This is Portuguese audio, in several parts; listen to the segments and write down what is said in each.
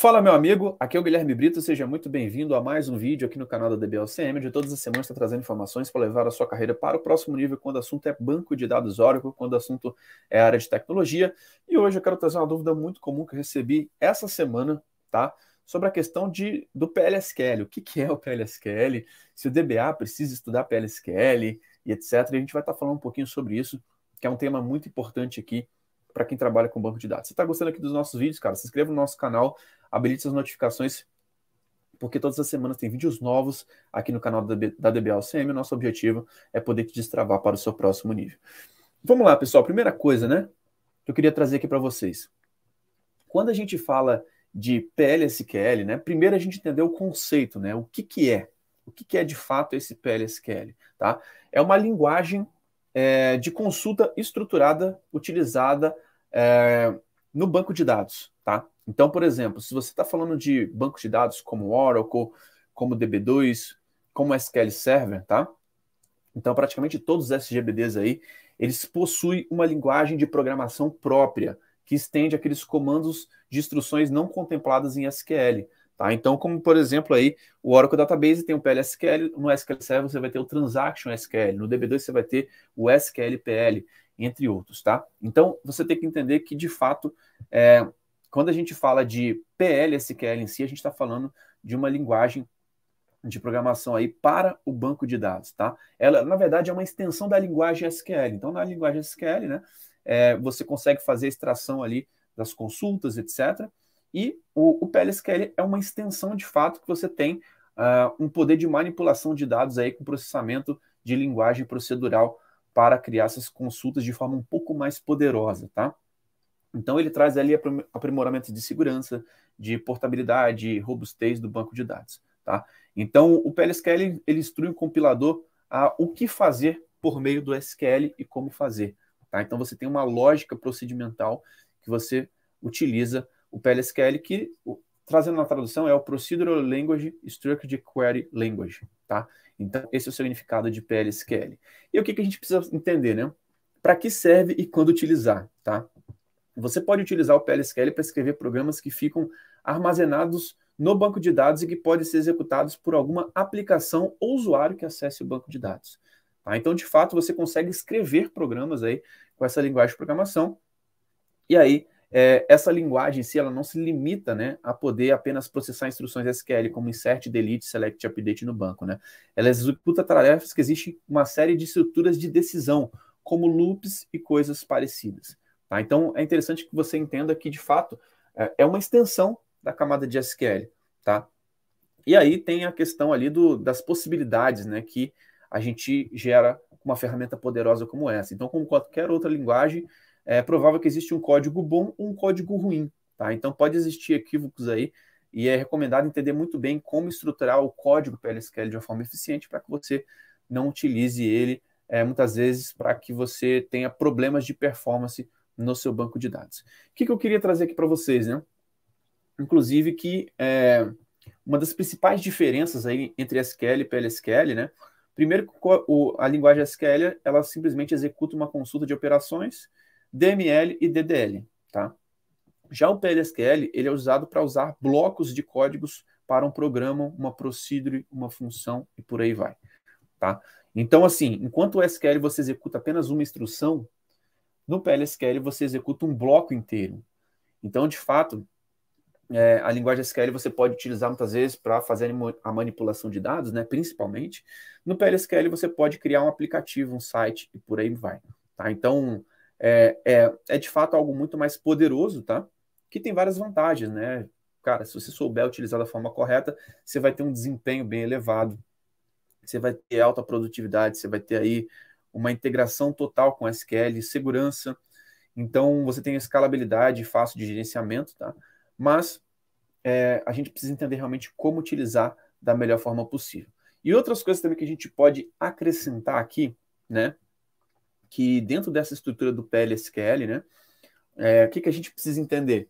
Fala, meu amigo. Aqui é o Guilherme Brito. Seja muito bem-vindo a mais um vídeo aqui no canal da DBLCM, de todas as semanas está trazendo informações para levar a sua carreira para o próximo nível quando o assunto é banco de dados Oracle, quando o assunto é área de tecnologia. E hoje eu quero trazer uma dúvida muito comum que eu recebi essa semana, tá? Sobre a questão de, do PLSQL. O que, que é o PLSQL? Se o DBA precisa estudar PLSQL e etc. E a gente vai estar tá falando um pouquinho sobre isso, que é um tema muito importante aqui para quem trabalha com banco de dados. Se está gostando aqui dos nossos vídeos, cara, se inscreva no nosso canal, habilite as notificações, porque todas as semanas tem vídeos novos aqui no canal da, da nosso objetivo é poder te destravar para o seu próximo nível. Vamos lá, pessoal. Primeira coisa, né? Que eu queria trazer aqui para vocês. Quando a gente fala de PLSQL, né? Primeiro a gente entender o conceito, né? O que, que é? O que, que é de fato esse PLSQL? Tá? É uma linguagem é, de consulta estruturada utilizada é, no banco de dados, tá? Então, por exemplo, se você está falando de banco de dados como Oracle, como DB2, como SQL Server, tá? Então, praticamente todos os SGBDs aí, eles possuem uma linguagem de programação própria, que estende aqueles comandos de instruções não contempladas em SQL. Tá? Então, como por exemplo aí, o Oracle Database tem o PLSQL, no SQL Server você vai ter o Transaction SQL, no DB2 você vai ter o SQLPL entre outros, tá? Então, você tem que entender que, de fato, é, quando a gente fala de PLSQL em si, a gente está falando de uma linguagem de programação aí para o banco de dados, tá? Ela, na verdade, é uma extensão da linguagem SQL. Então, na linguagem SQL, né, é, você consegue fazer a extração ali das consultas, etc. E o, o PLSQL é uma extensão, de fato, que você tem uh, um poder de manipulação de dados aí com processamento de linguagem procedural para criar essas consultas de forma um pouco mais poderosa, tá? Então ele traz ali aprimoramentos de segurança, de portabilidade, robustez do banco de dados, tá? Então o PLSQL ele instrui o compilador a o que fazer por meio do SQL e como fazer, tá? Então você tem uma lógica procedimental que você utiliza o PLSQL que Trazendo na tradução, é o Procedural Language Structured Query Language, tá? Então, esse é o significado de PLSQL. E o que, que a gente precisa entender, né? Para que serve e quando utilizar, tá? Você pode utilizar o PLSQL para escrever programas que ficam armazenados no banco de dados e que podem ser executados por alguma aplicação ou usuário que acesse o banco de dados. Tá? Então, de fato, você consegue escrever programas aí com essa linguagem de programação. E aí, é, essa linguagem em si ela não se limita né, a poder apenas processar instruções SQL como insert, delete, select, update no banco. Né? Ela executa tarefas que existem uma série de estruturas de decisão, como loops e coisas parecidas. Tá? Então é interessante que você entenda que, de fato, é, é uma extensão da camada de SQL. Tá? E aí tem a questão ali do, das possibilidades né, que a gente gera com uma ferramenta poderosa como essa. Então, como qualquer outra linguagem, é provável que existe um código bom ou um código ruim, tá? Então pode existir equívocos aí e é recomendado entender muito bem como estruturar o código PLSQL de uma forma eficiente para que você não utilize ele é, muitas vezes para que você tenha problemas de performance no seu banco de dados. O que, que eu queria trazer aqui para vocês, né? Inclusive que é, uma das principais diferenças aí entre SQL e PLSQL, né? Primeiro, a linguagem SQL, ela simplesmente executa uma consulta de operações DML e DDL, tá? Já o PLSQL, ele é usado para usar blocos de códigos para um programa, uma procedure, uma função e por aí vai, tá? Então, assim, enquanto o SQL você executa apenas uma instrução, no PLSQL você executa um bloco inteiro. Então, de fato, é, a linguagem SQL você pode utilizar muitas vezes para fazer a manipulação de dados, né, principalmente. No PLSQL você pode criar um aplicativo, um site e por aí vai. Tá? Então, é, é, é de fato algo muito mais poderoso, tá? Que tem várias vantagens, né? Cara, se você souber utilizar da forma correta, você vai ter um desempenho bem elevado, você vai ter alta produtividade, você vai ter aí uma integração total com SQL, segurança. Então, você tem escalabilidade fácil de gerenciamento, tá? Mas é, a gente precisa entender realmente como utilizar da melhor forma possível. E outras coisas também que a gente pode acrescentar aqui, né? que dentro dessa estrutura do PLSQL, né, é, o que, que a gente precisa entender?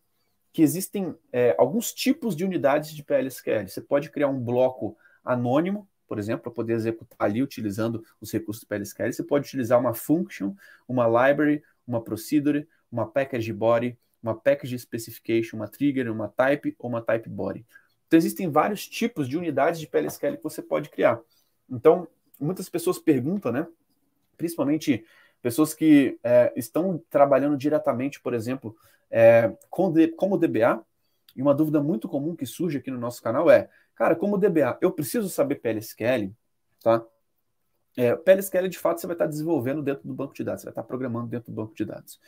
Que existem é, alguns tipos de unidades de PLSQL. Você pode criar um bloco anônimo, por exemplo, para poder executar ali utilizando os recursos do PLSQL. Você pode utilizar uma function, uma library, uma procedure, uma package body, uma package specification, uma trigger, uma type ou uma type body. Então, existem vários tipos de unidades de PLSQL que você pode criar. Então, muitas pessoas perguntam, né? Principalmente pessoas que é, estão trabalhando diretamente, por exemplo, é, com de, como DBA, e uma dúvida muito comum que surge aqui no nosso canal é, cara, como DBA, eu preciso saber PLSQL, tá? É, PLSQL, de fato, você vai estar desenvolvendo dentro do banco de dados, você vai estar programando dentro do banco de dados.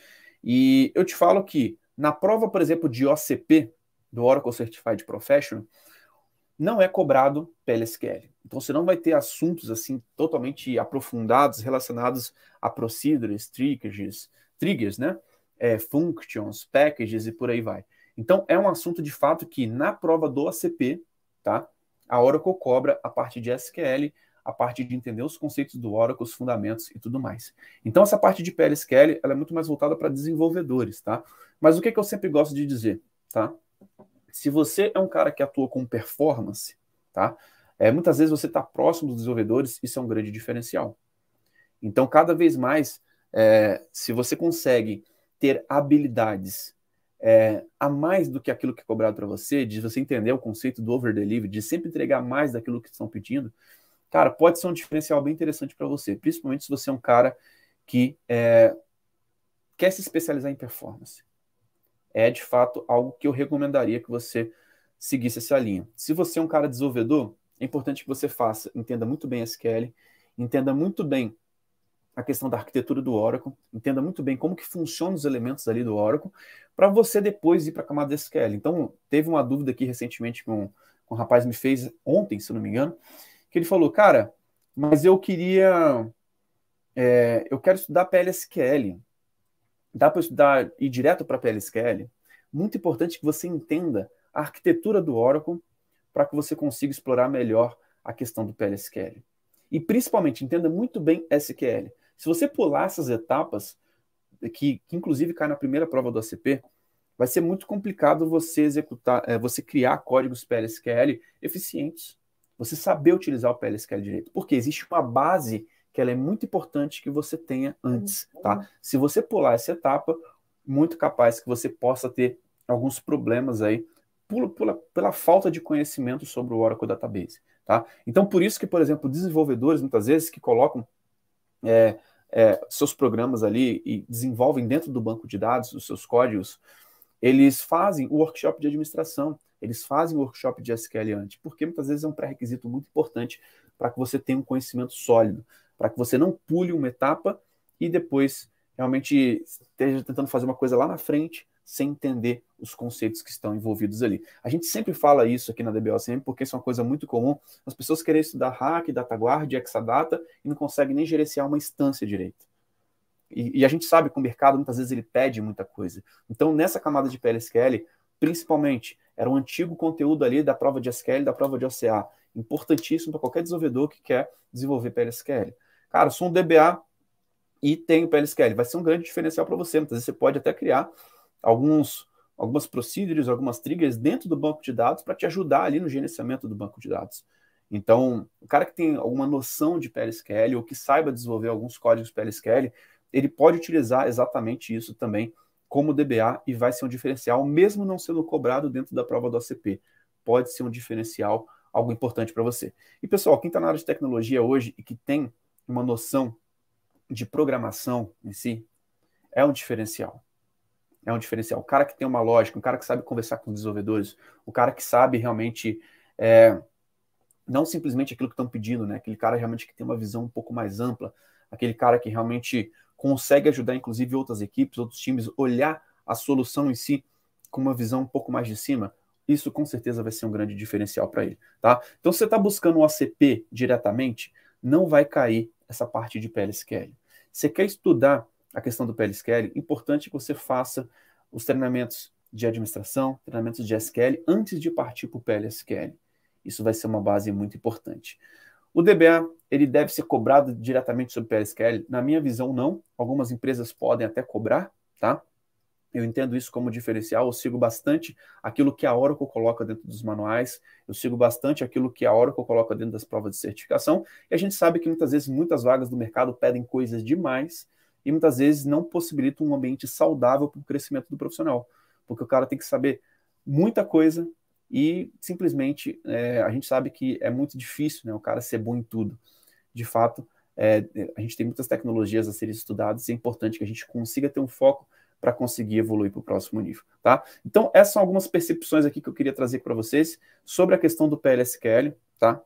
E eu te falo que na prova, por exemplo, de OCP, do Oracle Certified Professional, não é cobrado SQL. Então você não vai ter assuntos assim totalmente aprofundados relacionados a procedures, triggers, triggers, né? É, functions, packages e por aí vai. Então é um assunto de fato que na prova do ACP, tá? A Oracle cobra a parte de SQL, a parte de entender os conceitos do Oracle, os fundamentos e tudo mais. Então essa parte de PLSQL, ela é muito mais voltada para desenvolvedores, tá? Mas o que, é que eu sempre gosto de dizer, tá? se você é um cara que atua com performance, tá? É, muitas vezes você está próximo dos desenvolvedores, isso é um grande diferencial. Então, cada vez mais, é, se você consegue ter habilidades é, a mais do que aquilo que é cobrado para você, de você entender o conceito do over delivery, de sempre entregar mais daquilo que estão pedindo, cara, pode ser um diferencial bem interessante para você, principalmente se você é um cara que é, quer se especializar em performance é de fato algo que eu recomendaria que você seguisse essa linha. Se você é um cara desenvolvedor, é importante que você faça, entenda muito bem SQL, entenda muito bem a questão da arquitetura do Oracle, entenda muito bem como que funcionam os elementos ali do Oracle, para você depois ir para a camada SQL. Então, teve uma dúvida aqui recentemente que um, um rapaz me fez ontem, se não me engano, que ele falou, cara, mas eu queria, é, eu quero estudar PLSQL, dá para estudar e direto para PLSQL, muito importante que você entenda a arquitetura do Oracle para que você consiga explorar melhor a questão do PLSQL. E principalmente, entenda muito bem SQL. Se você pular essas etapas, que, que inclusive cai na primeira prova do ACP, vai ser muito complicado você executar, é, você criar códigos PLSQL eficientes. Você saber utilizar o PLSQL direito, porque existe uma base que ela é muito importante que você tenha antes, tá? Uhum. Se você pular essa etapa, muito capaz que você possa ter alguns problemas aí pula, pela, pela falta de conhecimento sobre o Oracle Database, tá? Então, por isso que, por exemplo, desenvolvedores, muitas vezes, que colocam é, é, seus programas ali e desenvolvem dentro do banco de dados os seus códigos, eles fazem o workshop de administração, eles fazem o workshop de SQL antes, porque muitas vezes é um pré-requisito muito importante para que você tenha um conhecimento sólido para que você não pule uma etapa e depois realmente esteja tentando fazer uma coisa lá na frente sem entender os conceitos que estão envolvidos ali. A gente sempre fala isso aqui na DBOCM, porque isso é uma coisa muito comum. As pessoas querem estudar hack, data guard, Exadata e não conseguem nem gerenciar uma instância direito. E, e, a gente sabe que o mercado muitas vezes ele pede muita coisa. Então, nessa camada de PLSQL, principalmente, era um antigo conteúdo ali da prova de SQL, da prova de OCA, importantíssimo para qualquer desenvolvedor que quer desenvolver PLSQL. Cara, sou um DBA e tenho PLSQL. Vai ser um grande diferencial para você. Muitas vezes você pode até criar alguns algumas procedures, algumas triggers dentro do banco de dados para te ajudar ali no gerenciamento do banco de dados. Então, o cara que tem alguma noção de PLSQL ou que saiba desenvolver alguns códigos PLSQL, ele pode utilizar exatamente isso também como DBA e vai ser um diferencial, mesmo não sendo cobrado dentro da prova do ACP. Pode ser um diferencial, algo importante para você. E pessoal, quem está na área de tecnologia hoje e que tem uma noção de programação em si, é um diferencial. É um diferencial. O cara que tem uma lógica, o cara que sabe conversar com desenvolvedores, o cara que sabe realmente é, não simplesmente aquilo que estão pedindo, né? Aquele cara realmente que tem uma visão um pouco mais ampla, aquele cara que realmente consegue ajudar, inclusive, outras equipes, outros times, olhar a solução em si com uma visão um pouco mais de cima. Isso com certeza vai ser um grande diferencial para ele, tá? Então, se você está buscando um ACP diretamente, não vai cair essa parte de PLSQL. Você quer estudar a questão do PLSQL? Importante que você faça os treinamentos de administração, treinamentos de SQL, antes de partir para o PLSQL. Isso vai ser uma base muito importante. O DBA, ele deve ser cobrado diretamente sobre o PLSQL? Na minha visão, não. Algumas empresas podem até cobrar, tá? Eu entendo isso como diferencial, eu sigo bastante aquilo que a Oracle coloca dentro dos manuais, eu sigo bastante aquilo que a Oracle coloca dentro das provas de certificação, e a gente sabe que muitas vezes muitas vagas do mercado pedem coisas demais e muitas vezes não possibilitam um ambiente saudável para o crescimento do profissional, porque o cara tem que saber muita coisa e simplesmente é, a gente sabe que é muito difícil né, o cara ser bom em tudo. De fato, é, a gente tem muitas tecnologias a serem estudadas e é importante que a gente consiga ter um foco para conseguir evoluir para o próximo nível, tá? Então, essas são algumas percepções aqui que eu queria trazer para vocês sobre a questão do PLSQL, tá?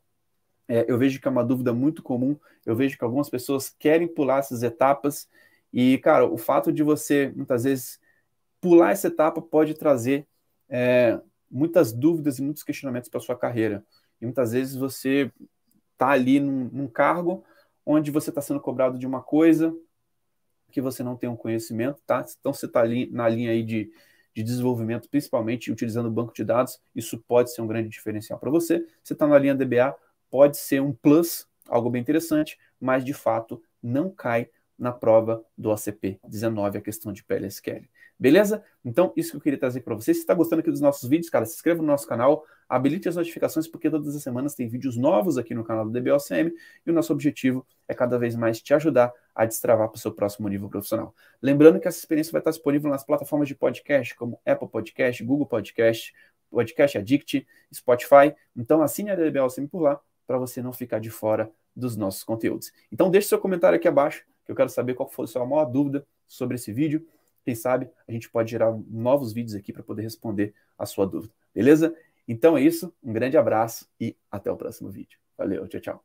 É, eu vejo que é uma dúvida muito comum, eu vejo que algumas pessoas querem pular essas etapas e, cara, o fato de você, muitas vezes, pular essa etapa pode trazer é, muitas dúvidas e muitos questionamentos para sua carreira. E muitas vezes você está ali num, num cargo onde você está sendo cobrado de uma coisa, que você não tem um conhecimento, tá? Então você está ali na linha aí de, de desenvolvimento, principalmente utilizando o banco de dados, isso pode ser um grande diferencial para você. Você está na linha DBA, pode ser um plus, algo bem interessante, mas de fato não cai na prova do ACP 19, a questão de Pele PLSQL. Beleza? Então, isso que eu queria trazer para vocês. Se está gostando aqui dos nossos vídeos, cara, se inscreva no nosso canal, habilite as notificações, porque todas as semanas tem vídeos novos aqui no canal do DBOCM e o nosso objetivo é cada vez mais te ajudar a destravar para o seu próximo nível profissional. Lembrando que essa experiência vai estar disponível nas plataformas de podcast, como Apple Podcast, Google Podcast, Podcast Addict, Spotify. Então, assine a DBOCM por lá para você não ficar de fora dos nossos conteúdos. Então, deixe seu comentário aqui abaixo que eu quero saber qual foi a sua maior dúvida sobre esse vídeo. Quem sabe a gente pode gerar novos vídeos aqui para poder responder a sua dúvida, beleza? Então é isso, um grande abraço e até o próximo vídeo. Valeu, tchau, tchau.